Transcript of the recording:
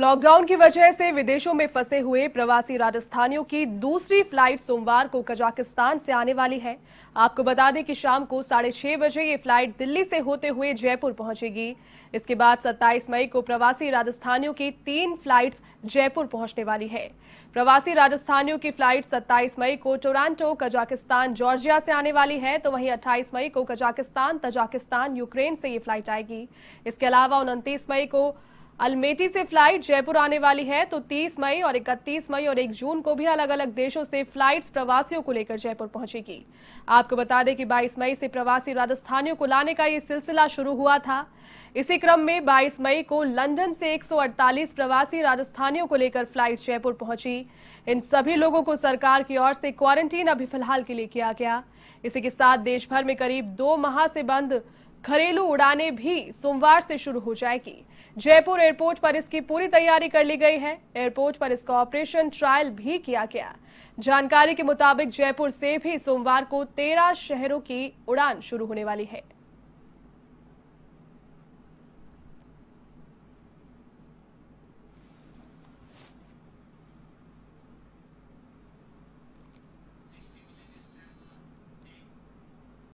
lockdown की वजह से विदेशों में फंसे हुए प्रवासी राजस्थानियों की दूसरी फ्लाइट सोमवार को कजाकिस्तान से आने वाली है आपको बता दें कि शाम को साढ़े छह बजे ये फ्लाइट दिल्ली से होते हुए जयपुर पहुंचेगी इसके बाद 27 मई को प्रवासी राजस्थानियों की तीन फ्लाइट्स जयपुर पहुंचने वाली है प्रवासी राजस्थानियों की फ्लाइट सत्ताईस मई को टोरंटो कजाकिस्तान जॉर्जिया से आने वाली है तो वहीं अट्ठाईस मई को कजाकिस्तान तजाकिस्तान यूक्रेन से ये फ्लाइट आएगी इसके अलावा उनतीस मई को अलमेटी से फ्लाइट जयपुर आने वाली है तो 30 मई और 31 मई और 1 जून को भी अलग अलग देशों से फ्लाइट्स प्रवासियों को लेकर जयपुर पहुंचेगी आपको बता दें कि 22 मई से प्रवासी राजस्थानियों को लाने का ये सिलसिला शुरू हुआ था इसी क्रम में 22 मई को लंदन से 148 प्रवासी राजस्थानियों को लेकर फ्लाइट जयपुर पहुंची इन सभी लोगों को सरकार की ओर से क्वारंटीन अभी फिलहाल के लिए किया गया इसी के साथ देश भर में करीब दो माह से बंद घरेलू उड़ानें भी सोमवार से शुरू हो जाएगी जयपुर एयरपोर्ट पर इसकी पूरी तैयारी कर ली गई है एयरपोर्ट पर इसका ऑपरेशन ट्रायल भी किया गया जानकारी के मुताबिक जयपुर से भी सोमवार को तेरह शहरों की उड़ान शुरू होने वाली है